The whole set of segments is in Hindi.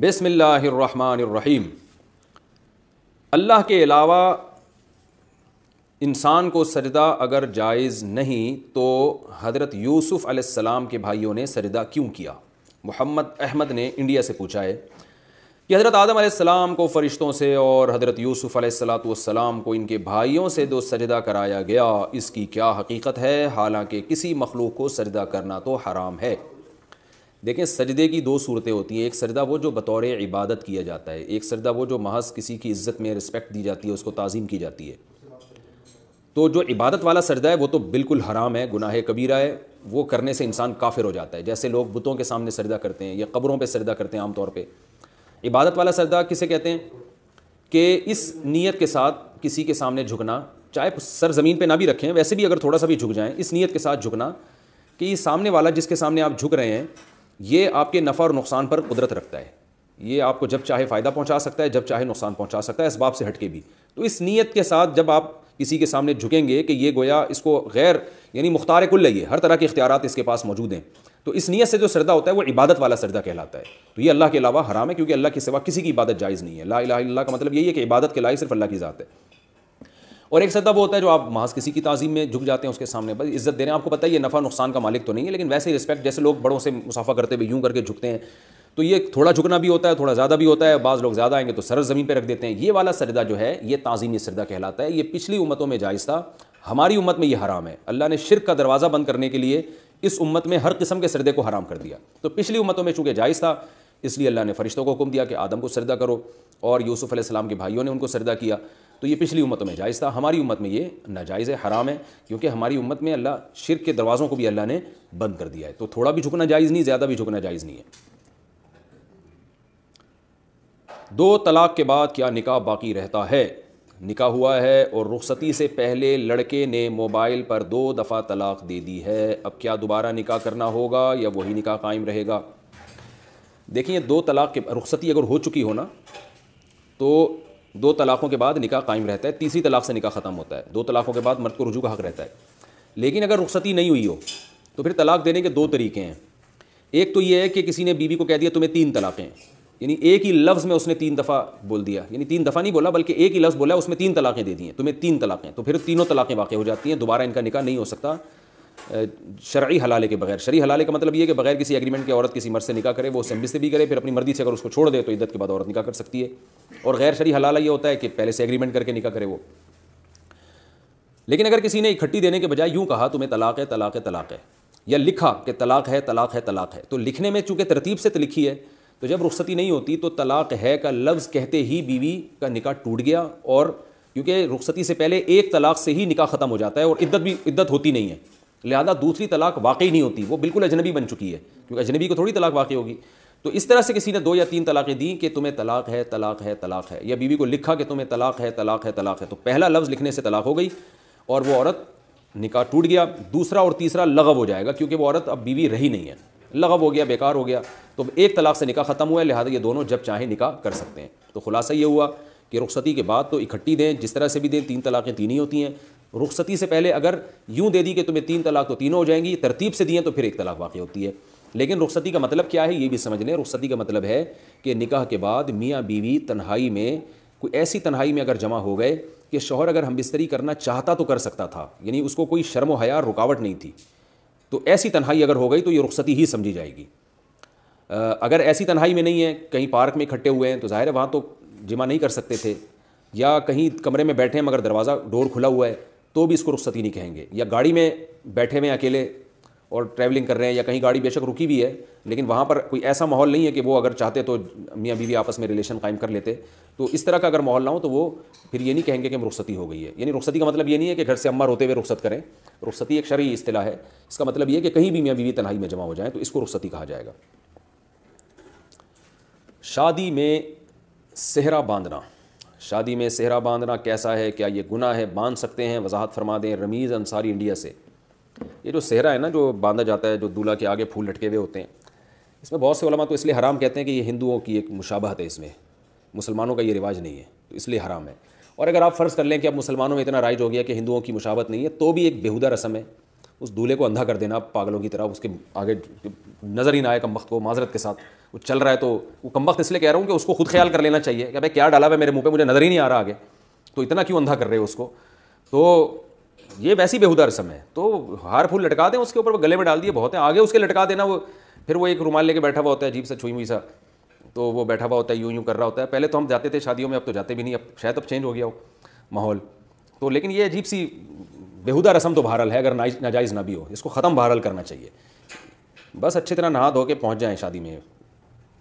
बसमीम अल्लाह के अलावा इंसान को सरदा अगर जायज़ नहीं तो हज़रत यूसुफ़ अलैहिस्सलाम के भाइयों ने सरदा क्यों किया मोहम्मद अहमद ने इंडिया से पूछा है कि हज़रत आदम आसमाम को फ़रिश्तों से और हज़रत यूसुफ़ अलैहिस्सलाम को इनके भाइयों से दो सजदा कराया गया इसकी क्या हकीकत है हालाँकि किसी मखलूक को सजदा करना तो हराम है देखें सजदे की दो सूरतें होती हैं एक सजदा वो जो बतौर इबादत किया जाता है एक सजदा वो जो महज किसी की इज्जत में रिस्पेक्ट दी जाती है उसको तज़ीम की जाती है तो जो इबादत वाला सजदा है वो तो बिल्कुल हराम है गुनाह कबीरा है वो करने से इंसान काफिर हो जाता है जैसे लोग बुतों के सामने सजदा करते हैं या कब्रों पर सजदा करते हैं आमतौर पर इबादत वाला सजदा किसे कहते हैं कि इस नीयत के साथ किसी के सामने झुकना चाहे सर ज़मीन पर ना भी रखें वैसे भी अगर थोड़ा सा भी झुक जाएँ इस नीयत के साथ झुकना कि सामने वाला जिसके सामने आप झुक रहे हैं ये आपके नफ़ा और नुकसान पर कुदरत रखता है ये आपको जब चाहे फ़ायदा पहुंचा सकता है जब चाहे नुकसान पहुंचा सकता है इस बाब से हटके भी तो इस नीयत के साथ जब आप किसी के सामने झुकेंगे कि ये गोया इसको गैर यानी मुख्तार कुल है हर तरह के इख्तियार इसके पास मौजूद हैं तो इस नीयत से जो सरदा होता है वो इबादत वाला सरदा कहलाता है तो ये अल्लाह के अलावा हराम है क्योंकि अल्लाह के सिवा किसी की इबादत जायज़ नहीं है ला का मतलब यही है कि इबादत के लाई सिर्फ अल्लाह की ज़ात है और एक सदा वो होता है जो आप महज किसी की तज़ीम में झुक जाते हैं उसके सामने बस इज्जत दे रहे हैं आपको पता है ये नफ़ा नुकसान का मालिक तो नहीं है लेकिन वैसे रिस्पेक्ट जैसे लोग बड़ों से मुसाफा करते हुए यूँ करके झुकते हैं तो ये थोड़ा झुकना भी होता है थोड़ा ज़्यादा भी होता है बाज़ लोग ज़्यादा आएंगे तो सर ज़मीन पर रख देते हैं ये वाला सरदा जो है ये ताज़ीमी सरदा कहलाता है ये पिछली उम्मतों में जायज़ था हमारी उम्मत में ये हराम है अल्लाह ने शिरक का दरवाज़ा बंद करने के लिए इस उम्मत में हर किस्म के सरदे को हराम कर दिया तो पिछली उम्मतों में चूँकि जायज़ था इसलिए अल्लाह ने फरिश्तों को हुक्म दिया कि आदम को सरदा करो और यूसुफ़ सलाम के भाइयों ने उनको सरदा किया तो ये पिछली उम्मत में जायज़ था हमारी उम्मत में ये नाजायज़ है हराम है क्योंकि हमारी उम्मत में अल्लाह शिर के दरवाज़ों को भी अल्लाह ने बंद कर दिया है तो थोड़ा भी झुकना जायज़ नहीं ज़्यादा भी झुकना जायज़ नहीं है दो तलाक के बाद क्या निकाह बाकी रहता है निकाह हुआ है और रुखसती से पहले लड़के ने मोबाइल पर दो दफ़ा तलाक दे दी है अब क्या दोबारा निकाह करना होगा या वही निकाह कायम रहेगा देखिए दो तलाक के रुखसती अगर हो चुकी हो ना तो दो तलाक़ों के बाद निका कायम रहता है तीसरी तलाक़ से निका ख़त्म होता है दो तलाक़ों के बाद मर्द को रुजू का हक़ रहता है लेकिन अगर रुखसती नहीं हुई हो तो फिर तलाक़ देने के दो तरीके हैं एक तो ये है कि किसी ने बीवी को कह दिया तुम्हें तीन तलाक़ें यानी एक ही लफ्ज़ में उसने तीन दफ़ा बोल दिया यानी तीन दफ़ा नहीं बोला बल्कि एक ही लफ्ज़ बोला उसमें तीन तलाक़ें दे दी हैं तुम्हें तीन तलाक़ें तो फिर तीनों तलाक़ें वाक़ हो जाती हैं दोबारा इनका निका नहीं हो सकता शर्य हलाले के बगैर शरी हलाले का मतलब ये कि बगैर किसी एग्रीमेंट के औरत किसी मर्द से निका करे वो से भी करे फिर अपनी मर्जी से अगर उसको छोड़ दे तो इद्दत के बाद औरत निका कर सकती है और गैर शरी हलाल ये होता है कि पहले से एग्रीमेंट करके निका करे वो लेकिन अगर किसी ने इकट्ठी देने के बजाय यूं कहा तुम्हें तलाक है तलाक है तलाक है या लिखा कि तलाक है तलाक है तलाक है तो लिखने में चूंकि तरतीब से तो लिखी है तो जब रुख्सती नहीं होती तो तलाक है का लफ्ज़ कहते ही बीवी का निका टूट गया और क्योंकि रुख्सती से पहले एक तलाक से ही निका ख़त्म हो जाता है और इद्दत भी इद्दत होती नहीं है लिहाजा दूसरी तलाक वाकई नहीं होती वो बिल्कुल अजनबी बन चुकी है क्योंकि अजनबी को थोड़ी तलाक वाकई होगी तो इस तरह से किसी ने दो या तीन तलाक़ें दी कि तुम्हें तलाक है तलाक है तलाक है या बीवी को लिखा कि तुम्हें तलाक है तलाक है तलाक है तो पहला लफ्ज़ लिखने से तलाक हो गई और वो औरत निकाह टूट गया दूसरा और तीसरा लगव हो जाएगा क्योंकि वो औरत अब बीवी रही नहीं है लगव हो गया बेकार हो गया तो एक तलाक से निकाह ख़त्म हुआ है लिहाजा ये दोनों जब चाहें निकाह कर सकते हैं तो खुलासा ये हुआ कि रुखसती के बाद तो इकट्ठी दें जिस तरह से भी दें तीन तलाक़ें तीन ही होती हैं रुखसती से पहले अगर यूँ दे दी कि तुम्हें तीन तलाक तो तीनों हो जाएंगी तरतीब से दिए तो फिर एक तलाक वाकई होती है लेकिन रुखसती का मतलब क्या है ये भी समझ लें रुखसती का मतलब है कि निकाह के बाद मियाँ बीवी तन्हाई में कोई ऐसी तन्हाई में अगर जमा हो गए कि शोहर अगर हम बिस्तरी करना चाहता तो कर सकता था यानी उसको कोई शर्म हया रुकावट नहीं थी तो ऐसी तन्हाई अगर हो गई तो ये रुखसती ही समझी जाएगी अगर ऐसी तन्हाई में नहीं है कहीं पार्क में इकट्ठे हुए हैं तो ज़ाहिर है वहाँ तो जमा नहीं कर सकते थे या कहीं कमरे में बैठे हैं मगर दरवाज़ा डोर खुला हुआ है तो भी इसको रुखसती नहीं कहेंगे या गाड़ी में बैठे हुए अकेले और ट्रैवलिंग कर रहे हैं या कहीं गाड़ी बेशक रुकी भी है लेकिन वहाँ पर कोई ऐसा माहौल नहीं है कि वो अगर चाहते तो मियाँ बीवी आपस में रिलेशन कायम कर लेते तो इस तरह का अगर माहौल ना हो तो वो फिर ये नहीं कहेंगे कि हम रुखसती हो गई है यानी रुखसती का मतलब ये नहीं है कि घर से अम्मा रोते हुए रुखसत करें रुखसती एक शरी अतलाह है इसका मतलब ये कि कहीं भी मियाँ बीवी तनाई में जमा हो जाए तो इसको रुखसती कहा जाएगा शादी में सेहरा बांधना शादी में सेहरा बांधना कैसा है क्या ये गुना है बांध सकते हैं वजाहत फरमा दें रमीज़ अंसारी इंडिया से ये जो सेहरा है ना जो बांधा जाता है जो दूल्हा के आगे फूल लटके हुए होते हैं इसमें बहुत से वलमा तो इसलिए हराम कहते हैं कि ये हिंदुओं की एक मुशाबहत है इसमें मुसलमानों का ये रिवाज नहीं है तो इसलिए हराम है और अगर आप फ़र्ज़ कर लें कि अब मुसलमानों में इतना राइज हो गया कि हिंदुओं की मुशाबत नहीं है तो भी एक बेहुदा रस्म है उस दूल्हे को अंधा कर देना पागलों की तरह उसके आगे नज़र ही ना आए कम वक्त को माजरत के साथ वो चल रहा है तो वो कम वक्त इसलिए कह रहा हूँ कि उसको खुद ख्याल कर लेना चाहिए कि भाई क्या डाला हुआ है मेरे मुँह पर मुझे नज़र ही नहीं आ रहा आगे तो इतना क्यों अंधा कर रहे हो उसको तो ये वैसी बेहुदा रसम है तो हार फूल लटका दें उसके ऊपर गले में डाल दिए बहुत हैं आगे उसके लटका देना वो फिर वो एक रुमाल लेके बैठा हुआ होता है अजीब सा छुई हुई सा तो वो बैठा हुआ होता है यूं यूं कर रहा होता है पहले तो हम जाते थे शादियों में अब तो जाते भी नहीं अब शायद अब चेंज हो गया हो माहौल तो लेकिन ये अजीब सी बेहुदा रस्म तो बहरल है अगर नाजायज़ ना भी हो इसको ख़त्म बहरल करना चाहिए बस अच्छी तरह नहा धो के पहुँच जाएँ शादी में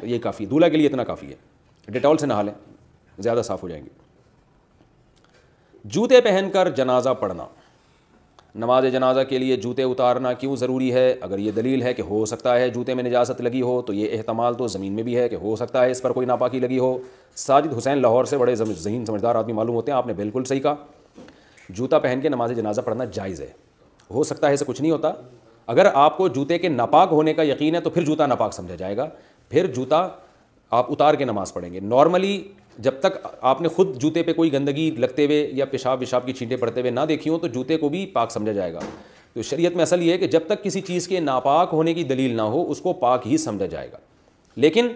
ये काफ़ी दूल्हा के लिए इतना काफ़ी है डिटॉल से नहा लें ज़्यादा साफ़ हो जाएंगे जूते पहनकर जनाजा पढ़ना नमाज जनाजा के लिए जूते उतारना क्यों ज़रूरी है अगर ये दलील है कि हो सकता है जूते में निजात लगी हो तो ये अहतमाल तो ज़मीन में भी है कि हो सकता है इस पर कोई नापाकी लगी हो साजिद हुसैन लाहौर से बड़े जहन समझदार आदमी मालूम होते हैं आपने बिल्कुल सही कहा जूता पहन के नमाज जनाजा पढ़ना जायज़ है हो सकता है ऐसा कुछ नहीं होता अगर आपको जूते के नापाक होने का यकीन है तो फिर जूता नापाक समझा जाएगा फिर जूता आप उतार के नमाज़ पढ़ेंगे नॉर्मली जब तक आपने खुद जूते पे कोई गंदगी लगते हुए या पेशाब पेशाब की छींटे पड़ते हुए ना देखी हो तो जूते को भी पाक समझा जाएगा तो शरीयत में असल ये है कि जब तक किसी चीज़ के नापाक होने की दलील ना हो उसको पाक ही समझा जाएगा लेकिन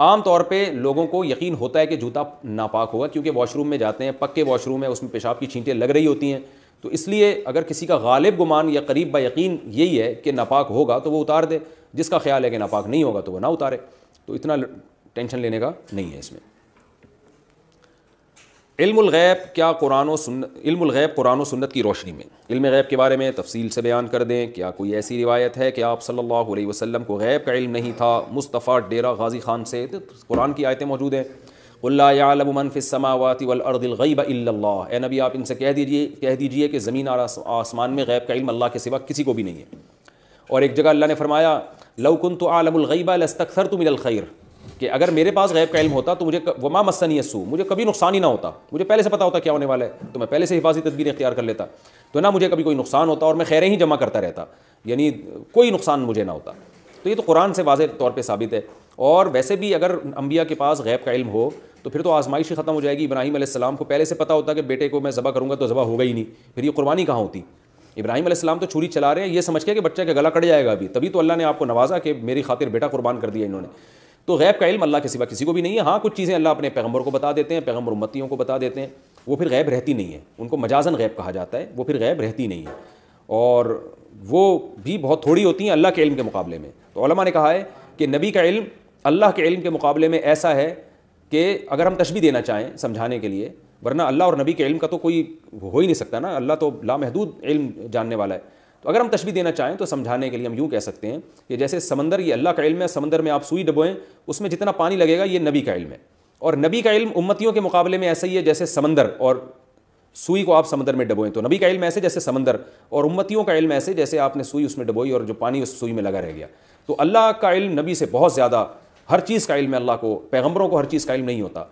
आम तौर पे लोगों को यकीन होता है कि जूता नापाक होगा क्योंकि वॉशरूम में जाते हैं पक्के वॉशरूम है उसमें पेशाब की छींटें लग रही होती हैं तो इसलिए अगर किसी का गालिब गुमान या करीब ब यकीन यही है कि नापाक होगा तो वो उतार दे जिसका ख्याल है कि नापाक नहीं होगा तो वह ना उतारे तो इतना टेंशन लेने का नहीं है इसमें इल्मैब क्या कुरान इल्मैब कुरान व सुन्नत की रोशनी में इल्म गैब के बारे में तफसील से बयान कर दें क्या कोई ऐसी रिवायत है कि आप सल्लल्लाहु अलैहि वसल्लम को गैब का इल्म नहीं था मुस्तफ़ा डेरा गाजी खान से तो कुरान की आयतें मौजूद हैं उल्लाफ़िसमावाती वलअर्दिलगैब अल्लाह ए नबी आप इनसे कह दीजिए कह दीजिए कि ज़मीन और आसमान में गैब का इल्म अल्लाह के सिवा किसी को भी नहीं है और एक जगह अल्लाह ने फरमाया लवकुन तो आलमगैबा लस्तखर तुमिलखैर कि अगर मेरे पास गैब का इल्म होता तो मुझे वमा मस्सनी यसू मुझे कभी नुकसान ही ना होता मुझे पहले से पता होता क्या होने वाला है तो मैं पहले से हिफाजी तदबीर इख्तियार कर लेता तो ना मुझे कभी कोई नुकसान होता और मैं खैरें ही जमा करता रहता यानी कोई नुकसान मुझे ना होता तो ये तो कुरान से वाज तौर पर साबित है और वैसे भी अगर अम्बिया के पास गैब का इल्म हो तो फिर तो आजमाइश ही ख़त्म हो जाएगी इब्राहिम आसमाम को पहले से पता होता कि बेटे को मैं ज़बह करूँगा तो ज़बह होगा ही नहीं फिर ये कुर्बानी कहाँ होती इब्राहिम आसमाम तो छुरी चला रहे हैं ये समझ के कि बच्चे का गला कट जाएगा अभी तभी तो अल्लाह ने आपको नवाजा कि मेरी खातिर बेटा कुर्बान कर दिया इन्होंने तो गैब का इल्म अल्लाह के सिवा किसी को भी नहीं है हाँ कुछ चीज़ें अल्लाह अपने पैगम्बर को बता देते हैं पैगम्बर उम्मतियों को बता देते हैं वो फिर गैब रहती नहीं है उनको मजाजन गैब कहा जाता है वो फिर गैब रहती नहीं है और वो भी बहुत थोड़ी होती हैं अल्लाह के इल्म के मुकाबले में तो ने कहा है कि नबी का इल्म अल्लाह के इल्म के मुकाबले में ऐसा है कि अगर हम तशबी देना चाहें समझाने के लिए वरना अल्लाह और नबी के इल्म का तो कोई हो ही नहीं सकता ना अल्लाह तो लामहदूद इल्म जानने वाला है तो अगर हम तशबी देना चाहें तो समझाने के लिए हम यूँ कह सकते हैं कि जैसे समंदर ये अल्लाह का इल्म है समंदर में आप सुई डबोएं उसमें जितना पानी लगेगा ये नबी का इल्म है और नबी का इल्म उम्मतियों के मुकाबले में ऐसा ही है जैसे समंदर और सुई को आप समंदर में डबोएं तो नबी का इल्म ऐसे जैसे समंदर और उम्मतियों का इल्म ऐसे जैसे आपने सुई उसमें डबोई और जो पानी उस सुई में लगा रह गया तो अल्लाह का इल्म नबी से बहुत ज़्यादा हर चीज़ का इल्म है अल्लाह को पैगम्बरों को हर चीज़ का इल्म नहीं होता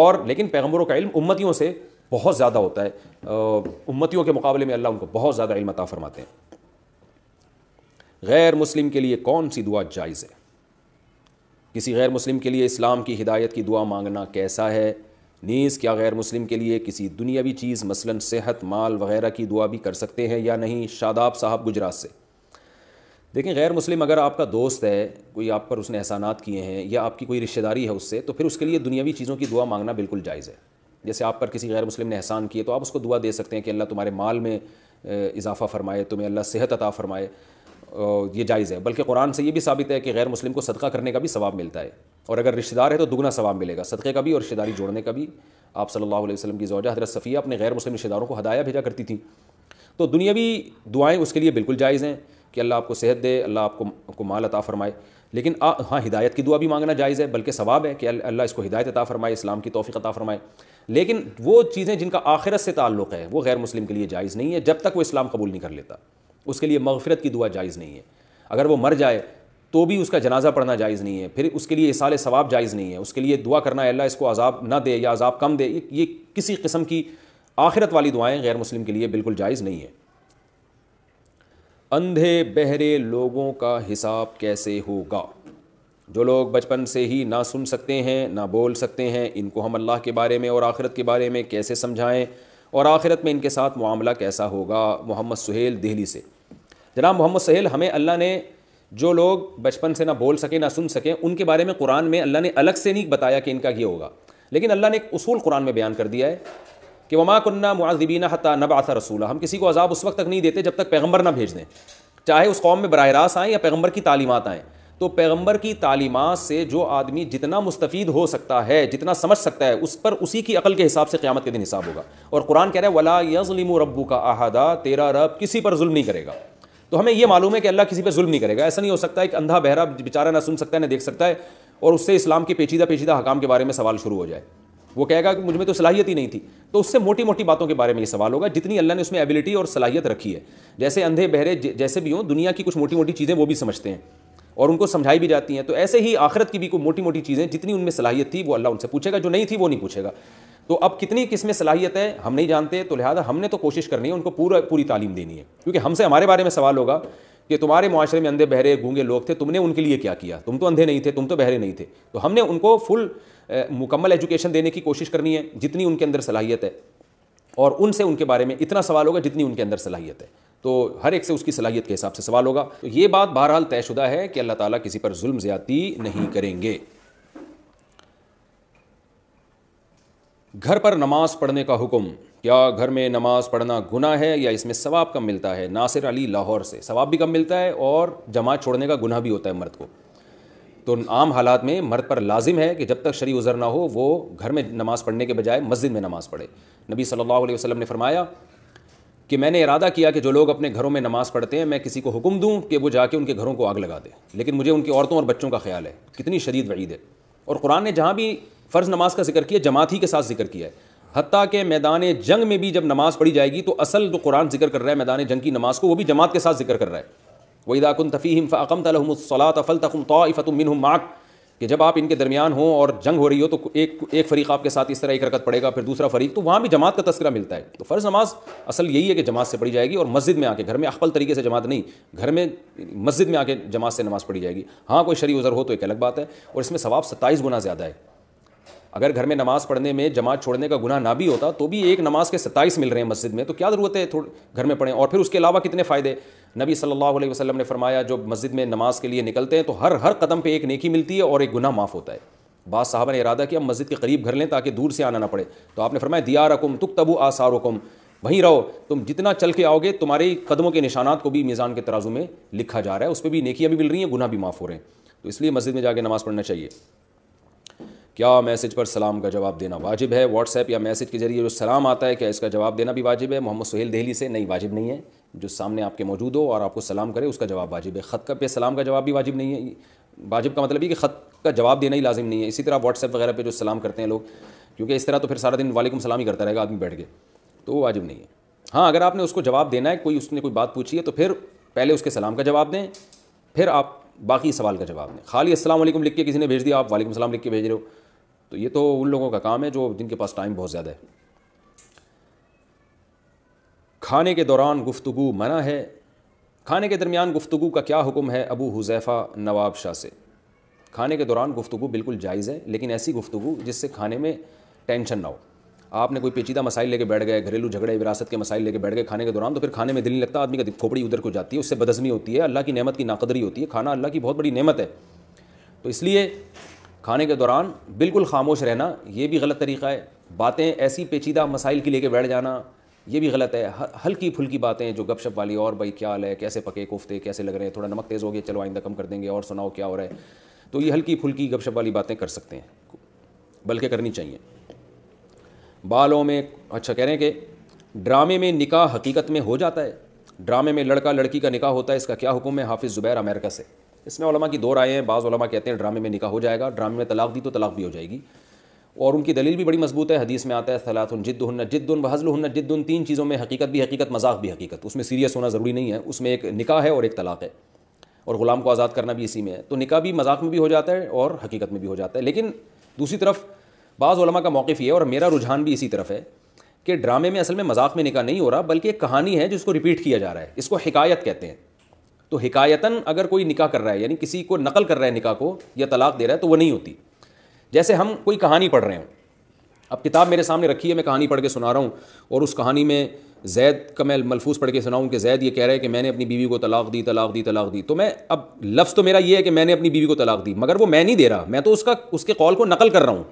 और लेकिन पैगम्बरों का इल्म उम्मतियों से बहुत ज़्यादा होता है उम्मतियों के मुकाबले में अल्लाह उनको बहुत ज़्यादा इल्म अता फरमाते हैं गैर मुस्लिम के लिए कौन सी दुआ जायज़ है किसी गैर मुस्लिम के लिए इस्लाम की हिदायत की दुआ मांगना कैसा है नीज़ क्या गैर मुस्लिम के लिए किसी दुनियावी चीज़ मसलन सेहत माल वगैरह की दुआ भी कर सकते हैं या नहीं शादाब साहब गुजरात से देखें गैर मुस्लिम अगर आपका दोस्त है कोई आप पर उसने एहसानात किए हैं या आपकी कोई रिश्तेदारी है उससे तो फिर उसके लिए दुनियावी चीज़ों की दुआ मांगना बिल्कुल जायज़ है जैसे आप पर किसी गैर मुस्लिम ने एहसान किए तो आप उसको दुआ दे सकते हैं कि अल्लाह तुम्हारे माल में इजाफ़ा फरमाए तुम्हें अल्लाह सेहत अता फरमाए ये जायज़ है बल्कि कुरान से ये भी साबित है कि गैर मुस्लिम को सदका करने का भी सवाब मिलता है और अगर रिश्तेदार है तो दुगना सवाब मिलेगा सदक़े का भी और रिश्तेदारी जोड़ने का भी आप सल्लल्लाहु अलैहि वसल्लम की जोजा हजरत सफ़िया अपने गैर मुस्लिम रिश्तेदारों को हदाया भेजा करती थी तो दुनियावी दुआएँ उसके लिए बिल्कुल जायज़ हैं कि अल्लाह आपको सेहत दे अल्लाह आपको को माल अता फरमाए लेकिन हाँ हिदायत की दुआ भी मांगना जायज़ है बल्कि सवाब है कि अल्लाह इसको हिदायत अता फरमाए इस्लाम की तोफ़ी अता फरमाए लेकिन वो चीज़ें जिनका आखिरत से ताल्लुक़ है वो गैर मुस्लिम के लिए जायज़ नहीं है जब तक वो इस्लाम कबूल नहीं कर लेता उसके लिए मगफरत की दुआ जायज़ नहीं है अगर वो मर जाए तो भी उसका जनाजा पढ़ना जायज़ नहीं है फिर उसके लिए साल सवाब जायज़ नहीं है उसके लिए दुआ करना अल्लाह इसको अजाब ना दे या अजाब कम दे ये किसी किस्म की आखिरत वाली दुआएँ गैर मुस्लिम के लिए बिल्कुल जायज़ नहीं है अंधे बहरे लोगों का हिसाब कैसे होगा जो लोग बचपन से ही ना सुन सकते हैं ना बोल सकते हैं इनको हम अल्लाह के बारे में और आखिरत के बारे में कैसे समझाएं और आखिरत में इनके साथ मामला कैसा होगा मोहम्मद सुहेल दिल्ली से जनाब मोहम्मद सहेल हमें अल्लाह ने जो लोग बचपन से ना बोल सकें ना सुन सकें उनके बारे में कुरान में अल्लाह ने अलग से नहीं बताया कि इनका ये होगा लेकिन अल्लाह ने एक उसूल कुरान में बयान कर दिया है कि वमा कन्ना मुआजबीना हता नबासा रसूल हम किसी को अजाब उस वक्त तक नहीं देते जब तक पैगम्बर ना भेज दें चाहे उस कौम में बरह रास आएँ या पैगम्बर की तालीमत आएँ तो पैगम्बर की तालीमत से जो आदमी जितना मुस्तफ़ हो सकता है जितना समझ सकता है उस पर उसी की अकल के हिसाब से क़्यामत के दिन हिसाब होगा और कुरान कह रहा है वला यज़लिम रबू का अहादा तेरा रब किसी पर जुल्म नहीं करेगा तो हमें यह मालूम है कि अल्लाह किसी पर जुल्म नहीं करेगा ऐसा नहीं हो सकता एक अंधा बहरा बेचारा ना सुन सकता है ना देख सकता है और उससे इस्लाम के पेचीदा पेचीदा हकाम के बारे में सवाल शुरू हो जाए वो कहेगा कि मुझ में तो सलाहियत ही नहीं थी तो उससे मोटी मोटी बातों के बारे में ये सवाल होगा जितनी अल्लाह ने उसमें एबिलिटी और सलाहियत रखी है जैसे अंधे बहरे जैसे भी हों दुनिया की कुछ मोटी मोटी चीज़ें वो भी समझते हैं और उनको समझाई भी जाती हैं तो ऐसे ही आखिरत की भी कोई मोटी मोटी चीज़ें जितनी उनमें सलाहियत थी वो अल्लाह उनसे पूछेगा जो नहीं थी वो नहीं पूछेगा तो अब कितनी किसमें सलाहियत है हम नहीं जानते तो लिहाजा हमने तो कोशिश करनी है उनको पूरा पूरी तालीम देनी है क्योंकि हमसे हमारे बारे में सवाल होगा कि तुम्हारे माशरे में अंधे बहरे गूंगे लोग थे तुमने उनके लिए क्या किया तुम तो अंधे नहीं थे तुम तो बहरे नहीं थे तो हमने उनको फुल मुकम्मल एजुकेशन देने की कोशिश करनी है जितनी उनके अंदर सलाहियत है और उनसे उनके बारे में इतना सवाल होगा जितनी उनके अंदर सलाहियत है तो हर एक से उसकी सलाहियत के हिसाब से सवाल होगा तो ये बात बहरहाल तयशुदा है कि अल्लाह ताला किसी पर जुल्म ज़्यादती नहीं करेंगे घर पर नमाज पढ़ने का हुक्म क्या घर में नमाज पढ़ना गुना है या इसमें सवाब कम मिलता है नासिर अली लाहौर से सवाब भी कम मिलता है और जमात छोड़ने का गुना भी होता है मर्द को तो आम हालात में मर्द पर लाजिम है कि जब तक शरी उज़र ना हो वो घर में नमाज़ पढ़ने के बजाय मस्जिद में नमाज़ पढ़े नबी सल्लल्लाहु अलैहि वसल्लम ने फरमाया कि मैंने इरादा किया कि जो लोग अपने घरों में नमाज़ पढ़ते हैं मैं किसी को हुक्म दूँ कि वो जाके उनके घरों को आग लगा दें लेकिन मुझे उनकी औरतों और बच्चों का ख्याल है कितनी शदीद वईद है और कुरान ने जहाँ भी फ़र्ज़ नमाज का जिक्र किया जमात ही के साथ जिक्र किया है हती के मैदान जंग में भी जब नमाज़ पढ़ी जाएगी तो असल जो कुरान जिक्र कर रहा है मैदान जंग की नमाज़ को वो भी जमात के साथ जिक्र कर रहा है वहीदाकुन तफ़ीम फ़ाकम तलहमसलात अफ़ल तखम तोफ़तमिन माक कि जब आप इनके दरमियान हो और जंग हो रही हो तो एक एक फ़रीक आपके साथ इस तरह एक रकत पड़ेगा फिर दूसरा फ़रीक तो वहाँ भी जमात का तस्करा मिलता है तो फ़र्ज़ नमाज असल यही है कि जमात से पढ़ी जाएगी और मस्जिद में आके घर में अकबल तरीके से जमात नहीं घर में मस्जिद में आके जमात से नमाज़ पढ़ी जाएगी हाँ कोई शरी उज़र हो तो एक अलग बात है और इसमें सवाब सत्ताईस गुना ज़्यादा है अगर घर में नमाज़ पढ़ने में जमात छोड़ने का गुनाह ना भी होता तो भी एक नमाज के सत्ताईस मिल रहे हैं मस्जिद में तो क्या ज़रूरत है थोड़े घर में पढ़ें और फिर उसके अलावा कितने फ़ायदे नबी सल्लल्लाहु अलैहि वसल्लम ने फरमाया जो मस्जिद में नमाज के लिए निकलते हैं तो हर हर कदम पे एक नेकी मिलती है और एक गुना माफ़ होता है बाद साहब ने इरादा किया मस्जिद के करीब घर लें ताकि दूर से आना ना पड़े तो आपने फरमाया दिया रकुम तुक तबू आसार रकुम वहीं रहो तुम जितना चल के आओगे तुम्हारे कदमों के निशानात को भी मीज़ान के तराजू में लिखा जा रहा है उस पर भी नेकियाँ भी मिल रही हैं गुना भी माफ़ हो रहे हैं तो इसलिए मस्जिद में जाके नमाज़ पढ़ना चाहिए क्या मैसेज पर सलाम का जवाब देना वाजिब है व्हाट्सएप या मैसेज के जरिए जो सलाम आता है क्या इसका जवाब देना भी वाजिब है मोहम्मद सुहेल दहली से नहीं वाजिब नहीं है जो सामने आपके मौजूद हो और आपको सलाम करे उसका जवाब वाजिब है ख़त का पे सलाम का जवाब भी वाजिब नहीं है वाजिब का मतलब ये कि ख़त का जवाब देना ही लाजिम नहीं है इसी तरह व्हाट्सएप वगैरह पे जो सलाम करते हैं लोग क्योंकि इस तरह तो फिर सारा दिन वालेकुम सलाम ही करता रहेगा आदमी बैठ के तो वो वाजिब नहीं है हाँ अगर आपने उसको जवाब देना है कोई उसने कोई बात पूछी है तो फिर पहले उसके सलाम का जवाब दें फिर आप बाकी सवाल का जवाब दें खाली असलम लिख के किसी ने भेज दिया आप वालेकुम सलाम लिख के भेज रहे हो तो ये तो उन लोगों का काम है जो जिनके पास टाइम बहुत ज़्यादा है खाने के दौरान गुफ्तु मना है खाने के दरमियान गुफ्तु का क्या हुक्म है अबू हुजैफ़ा नवाब शाह से खाने के दौरान गुफ्तु बिल्कुल जायज़ है लेकिन ऐसी गुफ्तु जिससे खाने में टेंशन ना हो आपने कोई पेचीदा मसाइल लेके बैठ गए घरेलू झगड़े विरासत के मसाइल लेके बैठ गए खाने के दौरान तो फिर खाने में दिल नहीं लगता आदमी का खोपड़ी उधर को जाती है उससे बदज़मी होती है अल्लाह की नेमत की नाकदरी होती है खाना अल्लाह की बहुत बड़ी नेमत है तो इसलिए खाने के दौरान बिल्कुल खामोश रहना ये भी गलत तरीका है बातें ऐसी पेचीदा मसाइल की लेके बैठ जाना ये भी गलत है हल्की फुल्की बातें जो गपशप वाली और भाई क्या हाल है कैसे पके कोफ्ते कैसे लग रहे हैं थोड़ा नमक तेज़ हो गया चलो आइंदा कम कर देंगे और सुनाओ क्या हो रहा है तो ये हल्की फुल्की गपशप वाली बातें कर सकते हैं बल्कि करनी चाहिए बालों में अच्छा कह रहे हैं कि ड्रामे में निकाह हकीकत में हो जाता है ड्रामे में लड़का लड़की का निकाह होता है इसका क्या हुक्म है हाफिज़ ज़ुबैर अमेरिका से इसमें ओलमा की दो राय हैं बाज़ ओलमा कहते हैं ड्रामे में निका हो जाएगा ड्रामे में तलाक दी तो तलाक भी हो जाएगी और उनकी दलील भी बड़ी मजबूत है हदीस में आता है सलात उन सलातुन जिद्दुन जिद्दुन वहजलुन जिद्दुन तीन चीज़ों में हकीकत भी हकीकत मजाक भी हकीकत उसमें सीरियस होना ज़रूरी नहीं है उसमें एक निका है और एक तलाक है और ग़ुलाम को आज़ाद करना भी इसी में है तो निका भी मजाक में भी हो जाता है और हकीकत में भी हो जाता है लेकिन दूसरी तरफ बाज़ का मौक़ ये और मेरा रुझान भी इसी तरफ है कि ड्रामे में असल में मजाक में निका नहीं हो रहा बल्कि एक कहानी है जिसको रिपीट किया जा रहा है इसको हिकायत कहते हैं तो हिकायतन अगर कोई निकाह कर रहा है यानी किसी को नकल कर रहा है निकाह को या तलाक दे रहा है तो वो नहीं होती जैसे हम कोई कहानी पढ़ रहे हो अब किताब मेरे सामने रखी है मैं कहानी पढ़ के सुना रहा हूँ और उस कहानी में जैद का मैं मलफूज पढ़ के सुनाऊँ कि जैद ये कह रहा है कि मैंने अपनी बीवी को तलाक दी तलाक दी तलाक दी तो मैं अब लफ्ज़ तो मेरा ये है कि मैंने अपनी बीवी को तलाक दी मगर वो मैं नहीं दे रहा मैं तो उसका उसके कॉल को नकल कर रहा हूँ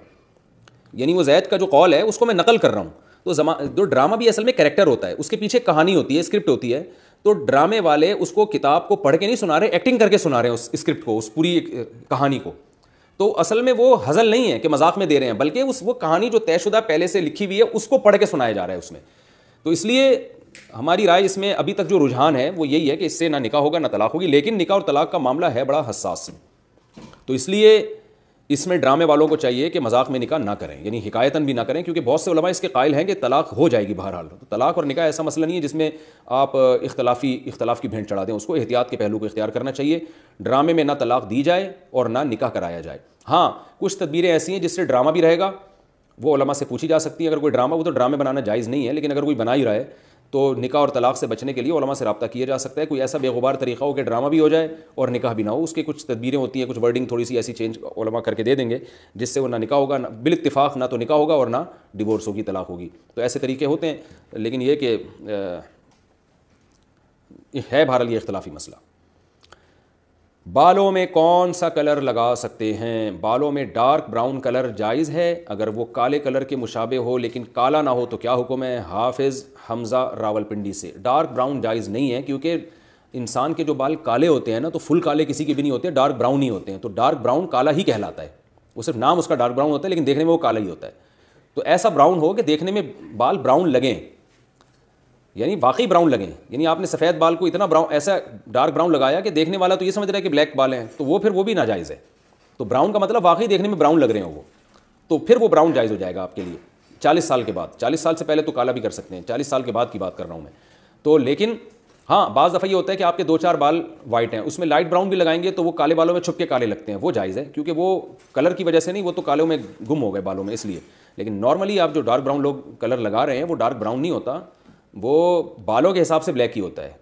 यानी वो जैद का जो कॉल है उसको मैं नकल कर रहा हूँ तो जमा जो ड्रामा भी असल में करेक्टर होता है उसके पीछे कहानी होती है स्क्रिप्ट होती है तो ड्रामे वाले उसको किताब को पढ़ के नहीं सुना रहे एक्टिंग करके सुना रहे हैं उस स्क्रिप्ट को उस पूरी कहानी को तो असल में वो हजल नहीं है कि मजाक में दे रहे हैं बल्कि उस वो कहानी जो तयशुदा पहले से लिखी हुई है उसको पढ़ के सुनाया जा रहा है उसमें तो इसलिए हमारी राय इसमें अभी तक जो रुझान है वो यही है कि इससे ना निकाह होगा ना तलाक होगी लेकिन निकाह और तलाक का मामला है बड़ा हसास तो इसलिए इसमें ड्रामे वालों को चाहिए कि मजाक में निकाह ना करें यानी हिकायतन भी ना करें क्योंकि बहुत से वलमा इसके कायल हैं कि तलाक हो जाएगी बहरहाल तो तलाक और निकाह ऐसा मसला नहीं है जिसमें आप इख्तलाफी इख्तलाफ की भेंट चढ़ा दें उसको एहतियात के पहलू को इख्तियार करना चाहिए ड्रामे में ना तलाक दी जाए और ना निकाह कराया जाए हाँ कुछ तदबीरें ऐसी हैं जिससे ड्रामा भी रहेगा वो वलमा से पूछी जा सकती है अगर कोई ड्रामा वो तो ड्रामे बनाना जायज़ नहीं है लेकिन अगर कोई बना ही रहा है तो निका और तलाक़ से बचने के लिए ओलमा से रबा किया जा सकता है कोई ऐसा बेगुबार तरीका हो कि ड्रामा भी हो जाए और निकाह भी ना हो उसके कुछ तदबीरें होती हैं कुछ वर्डिंग थोड़ी सी ऐसी चेंज ओलमा करके दे देंगे जिससे वो ना निका होगा ना बिल इतफाक़ ना तो निका होगा और ना डिवोर्स होगी तलाक होगी तो ऐसे तरीके होते हैं लेकिन ये कि है बहरहाल ये इख्तलाफी मसला बालों में कौन सा कलर लगा सकते हैं बालों में डार्क ब्राउन कलर जायज़ है अगर वो काले कलर के मुशाबे हो लेकिन काला ना हो तो क्या हुक्म है हाफिज़ हमज़ा रावलपिंडी से डार्क ब्राउन जायज़ नहीं है क्योंकि इंसान के जो बाल काले होते हैं ना तो फुल काले किसी के भी नहीं होते डार्क ब्राउन ही होते हैं तो डार्क ब्राउन काला ही कहलाता है वो सिर्फ नाम उसका डार्क ब्राउन होता है लेकिन देखने में वो काला ही होता है तो ऐसा ब्राउन हो कि देखने में बाल ब्राउन लगें यानी वाकई ब्राउन लगे यानी आपने सफ़ेद बाल को इतना ब्राउन ऐसा डार्क ब्राउन लगाया कि देखने वाला तो ये समझ रहा है कि ब्लैक बाल हैं तो वो फिर वो भी नाजायज़ है तो ब्राउन का मतलब वाकई देखने में ब्राउन लग रहे हो वो तो फिर वो ब्राउन जायज़ हो जाएगा आपके लिए चालीस साल के बाद चालीस साल से पहले तो काला भी कर सकते हैं चालीस साल के बाद की बात कर रहा हूँ मैं तो लेकिन हाँ बाज़ दफ़ा ये होता है कि आपके दो चार बाल वाइट हैं उसमें लाइट ब्राउन भी लगाएंगे तो वो काले बालों में छुप के काले लगते हैं वो जायज़ है क्योंकि वो कलर की वजह से नहीं वो तो कालों में गुम हो गए बालों में इसलिए लेकिन नॉर्मली आप जो डार्क ब्राउन लोग कलर लगा रहे हैं वो डार्क ब्राउन नहीं होता वो बालों के हिसाब से ब्लैक ही होता है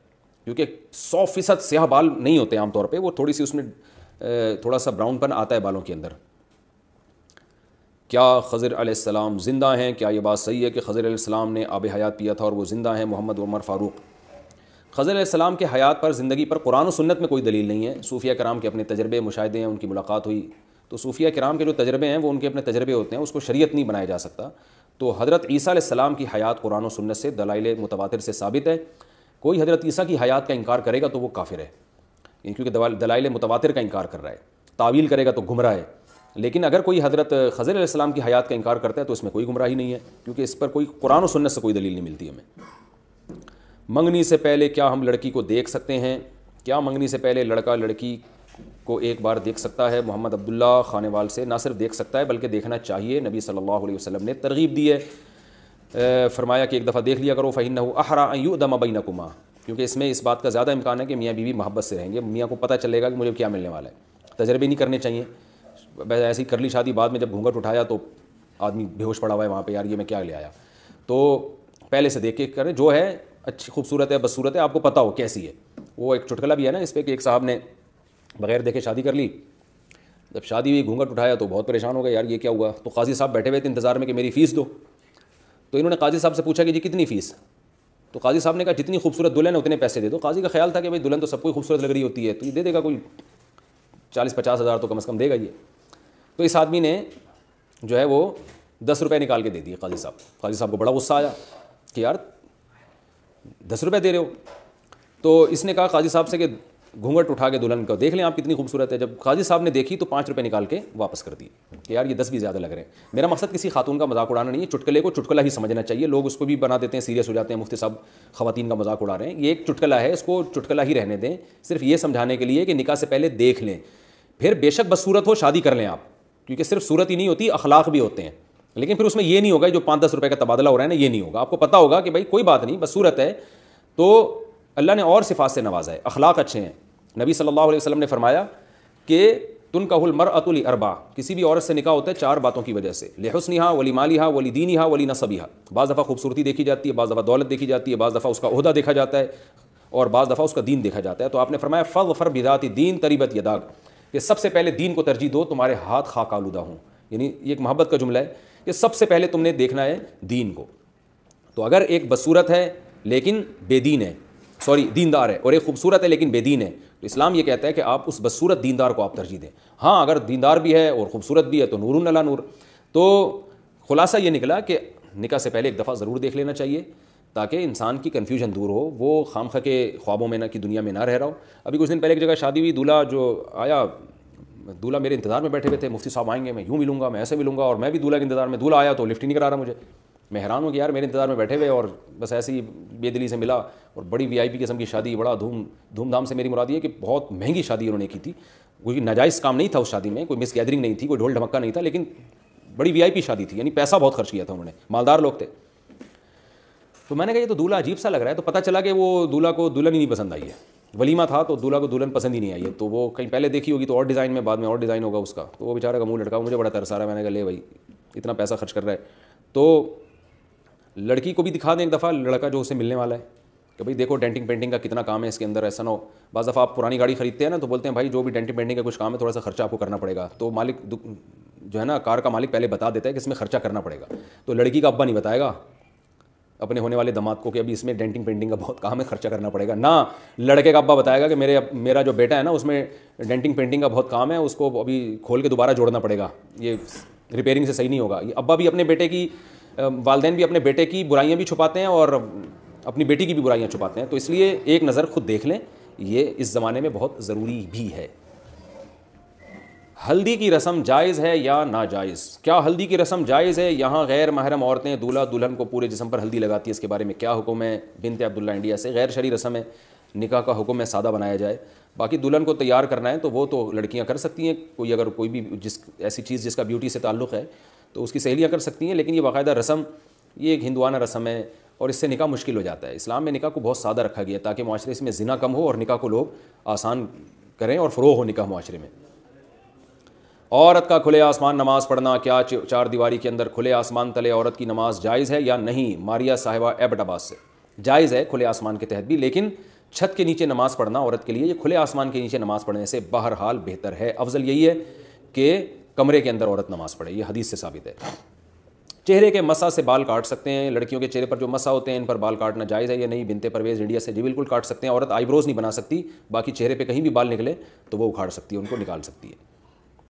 क्योंकि सौ फीसद स्याह बाल नहीं होते आमतौर पे वो थोड़ी सी उसमें थोड़ा सा ब्राउनपन आता है बालों के अंदर क्या खजर आसमाम ज़िंदा हैं क्या ये बात सही है कि खजर आसमाम ने आब हयात पिया था और वो ज़िंदा हैं मोहम्मद उमर फ़ारूक खजर आसमाम के हयात पर ज़िंदगी पर कुरान और सुन्नत में कोई दलील नहीं है सूफिया कराम के अपने तजर्बे मुशाहदे हैं उनकी मुलाकात हुई तो सूफिया कराम के जो तजर्बे हैं वो उनके अपने तजर्बे होते हैं उसको शरीयत नहीं बनाया जा सकता तो हज़रत ईसा सलाम की हयात कुरान सुन्नत से दलाइल मुतवा से साबित है कोई हज़रत ईसा की हयात का इनकार करेगा तो वो काफिर है क्योंकि दलाइल मुतवा का इनकार कर रहा है तावील करेगा तो गुमराह है लेकिन अगर कोई हज़रत खजर सलाम की हयात का इनकार करता है तो इसमें कोई ही नहीं है क्योंकि इस पर कोई कुरान सुन्नत से कोई दलील नहीं मिलती हमें मंगनी से पहले क्या हम लड़की को देख सकते हैं क्या मंगनी से पहले लड़का लड़की को एक बार देख सकता है मोहम्मद अब्दुल्ला वाल से ना सिर्फ देख सकता है बल्कि देखना चाहिए नबी सल्लल्लाहु अलैहि वसल्लम ने तरगीब दी है फरमाया कि एक दफ़ा देख लिया करो फ़हिन अहरा बई नकुमा क्योंकि इसमें इस बात का ज़्यादा इम्कान है कि मियाँ बीवी मोहब्बत से रहेंगे मियाँ को पता चलेगा कि मुझे क्या मिलने वाला है तजर्बे नहीं करने चाहिए ऐसी कर ली शादी बाद में जब घूंघट उठाया तो आदमी बेहोश पड़ा हुआ है वहाँ पर यार ये मैं क्या ले आया तो पहले से देख के करें जो है अच्छी खूबसूरत है बदसूरत है आपको पता हो कैसी है वो एक चुटकला भी है ना इस पर कि एक साहब ने बगैर देखे शादी कर ली जब शादी हुई घूंघट उठाया तो बहुत परेशान हो गया यार ये क्या हुआ तो काजी साहब बैठे हुए थे इंतज़ार में कि मेरी फ़ीस दो तो इन्होंने काजी साहब से पूछा कि जी कितनी फ़ीस तो काजी साहब ने कहा जितनी खूबसूरत दुल्हन है उतने पैसे दे दो काजी का ख्याल था कि भाई दुल्हन तो सबको खूबसूरत लग रही होती है तो ये दे देगा कोई चालीस पचास हज़ार तो कम अज़ कम देगा ये तो इस आदमी ने जो है वो दस रुपये निकाल के दे दिए काजी साहब काजी साहब को बड़ा गुस्सा आया कि यार दस रुपये दे रहे हो तो इसने कहा काजी साहब से कि घूंघट उठा के दुल्हन का देख लें आप कितनी खूबसूरत है जब काजी साहब ने देखी तो पाँच रुपये निकाल के वापस कर दिए कि यार ये दस भी ज़्यादा लग रहे हैं मेरा मकसद किसी खातून का मजाक उड़ाना नहीं है चुटकले को चुटकला ही समझना चाहिए लोग उसको भी बना देते हैं सीरियस हो जाते हैं मुफ्ती साहब खातन का मजाक उड़ा रहे हैं ये एक चुटकला है इसको चुटकला ही रहने दें सिर्फ ये समझाने के लिए कि निका से पहले देख लें फिर बेशक बदसूरत हो शादी कर लें आप क्योंकि सिर्फ सूरत ही नहीं होती अखलाक भी होते हैं लेकिन फिर उसमें ये नहीं होगा जो पाँच दस रुपये का तबादला हो रहा है ना ये नहीं होगा आपको पता होगा कि भाई कोई बात नहीं बस सूरत है तो अल्लाह ने और सिफात से नवाजा है अखलाक अच्छे हैं नबी सल्लल्लाहु अलैहि वसल्लम ने फरमाया कि तुन हुल मर अतुल अरबा किसी भी औरत से निकाह होता है चार बातों की वजह से लेहसनिहा वली माली मालिहा वली दीनिहा वली नसबी नसबिहा बाज़ दफ़ा खूबसूरती देखी जाती है बाज़ दफ़ा दौलत देखी जाती है बाज़ दफ़ा उसका अहदा देखा जाता है और बाज़ दफ़ा उसका दीन देखा जाता है तो आपने फरमाया फ़ल फर बिदाती दीन तरीबत यदाग ये सबसे पहले दीन को तरजीह दो तुम्हारे हाथ खाक आलूदा हों यानी ये एक मोहब्बत का जुमला है ये सबसे पहले तुमने देखना है दीन को तो अगर एक बसूरत है लेकिन बेदीन है सॉरी दीनदार है और एक खूबसूरत है लेकिन बेदीन है इस्लाम ये कहता है कि आप उस बसूरत दीनदार को आप तरजीह दें हाँ अगर दीनदार भी है और ख़ूबसूरत भी है तो नूरुन नला नूर तो खुलासा ये निकला कि निका से पहले एक दफ़ा ज़रूर देख लेना चाहिए ताकि इंसान की कन्फ्यूजन दूर हो वो खाम खा के ख्वाबों में ना कि दुनिया में ना रह रहा हो अभी कुछ दिन पहले एक जगह शादी हुई दूल्हा जो आया दूल्हा मेरे इंतज़ार में बैठे हुए थे मुफ्ती साहब आएंगे मैं यूँ मिलूंगा मैं ऐसे मिलूँगा और मैं भी दूल्हा के इंतज़ार में दूल्हा आया तो लिफ्ट ही नहीं करा रहा मुझे मैं हैरान हूँ कि यार मेरे इंतज़ार में बैठे हुए और बस ऐसी बेदली से मिला और बड़ी वीआईपी किस्म की शादी बड़ा धूम धूमधाम से मेरी मुरादी है कि बहुत महंगी शादी उन्होंने की थी कोई नाजायज़ काम नहीं था उस शादी में कोई मिस गैदरिंग नहीं थी कोई ढोल ढमक्का नहीं था लेकिन बड़ी वीआईपी शादी थी यानी पैसा बहुत खर्च किया था उन्होंने मालदार लोग थे तो मैंने कहा ये तो दूल्हा अजीब सा लग रहा है तो पता चला कि वो दूल्हा को दुल्हन ही नहीं पसंद आई है वलीमा था तो दूल्हा को दुल्हन पसंद ही नहीं आई है तो वो कहीं पहले देखी होगी तो और डिज़ाइन में बाद में और डिज़ाइन होगा उसका तो वो बेचारा का मुंह लटका मुझे बड़ा तरस आ रहा है मैंने कहा ले भाई इतना पैसा खर्च कर रहा है तो लड़की को भी दिखा दें एक दफ़ा लड़का जो उसे मिलने वाला है कि भाई देखो डेंटिंग पेंटिंग का कितना काम है इसके अंदर ऐसा ना हो बस दफ़ा आप पुरानी गाड़ी खरीदते हैं ना तो बोलते हैं भाई जो भी डेंटिंग पेंटिंग का कुछ काम है थोड़ा सा खर्चा आपको करना पड़ेगा तो मालिक जो है ना कार का मालिक पहले बता देता है कि इसमें खर्चा करना पड़ेगा तो लड़की का अब्बा नहीं बताएगा अपने होने वाले दामाद को कि अभी इसमें डेंटिंग पेंटिंग का बहुत काम है खर्चा करना पड़ेगा ना लड़के का अब्बा बताएगा कि मेरे मेरा जो बेटा है ना उसमें डेंटिंग पेंटिंग का बहुत काम है उसको अभी खोल के दोबारा जोड़ना पड़ेगा ये रिपेयरिंग से सही नहीं होगा ये अब्बा भी अपने बेटे की वालदे भी अपने बेटे की बुराइयाँ भी छुपाते हैं और अपनी बेटी की भी बुराइयाँ छुपाते हैं तो इसलिए एक नज़र खुद देख लें ये इस ज़माने में बहुत ज़रूरी भी है हल्दी की रस्म जायज़ है या नाजायज़ क्या हल्दी की रस्म जायज़ है यहाँ गैर महरम औरतें दूल्हा दुल्हन को पूरे जिसम पर हल्दी लगाती है इसके बारे में क्या हुक्म है बिनते अब्दुल्ला इंडिया से गैर शरी रस्म है निकाह का हुक्म है सादा बनाया जाए बाकी दुल्हन को तैयार करना है तो वो तो लड़कियाँ कर सकती हैं कोई अगर कोई भी जिस ऐसी चीज़ जिसका ब्यूटी से ताल्लुक़ है तो उसकी सहेलियाँ कर सकती हैं लेकिन ये बाकायदा रस्म ये एक हिंदुआना रस्म है और इससे निका मुश्किल हो जाता है इस्लाम में निका को बहुत सादा रखा गया ताकि माशरे इसमें जिना कम हो और निका को लोग आसान करें और फ़रो हो निका माशरे में औरत का खुले आसमान नमाज़ पढ़ना क्या चार दीवारी के अंदर खुले आसमान तले औरत की नमाज जायज़ है या नहीं मारिया साहिबा एबटाबाद से जायज़ है खुले आसमान के तहत भी लेकिन छत के नीचे नमाज़ पढ़ना औरत के लिए ये खुले आसमान के नीचे नमाज़ पढ़ने से बहरहाल बेहतर है अफजल यही है कि कमरे के अंदर औरत नमाज पढ़े ये हदीस से साबित है चेहरे के मसा से बाल काट सकते हैं लड़कियों के चेहरे पर जो मसा होते हैं इन पर बाल काटना जायज़ है या नहीं बिनते परवेज इंडिया से जी बिल्कुल काट सकते हैं औरत आईब्रोज़ नहीं बना सकती बाकी चेहरे पर कहीं भी बाल निकले तो वो उखाड़ सकती है उनको निकाल सकती है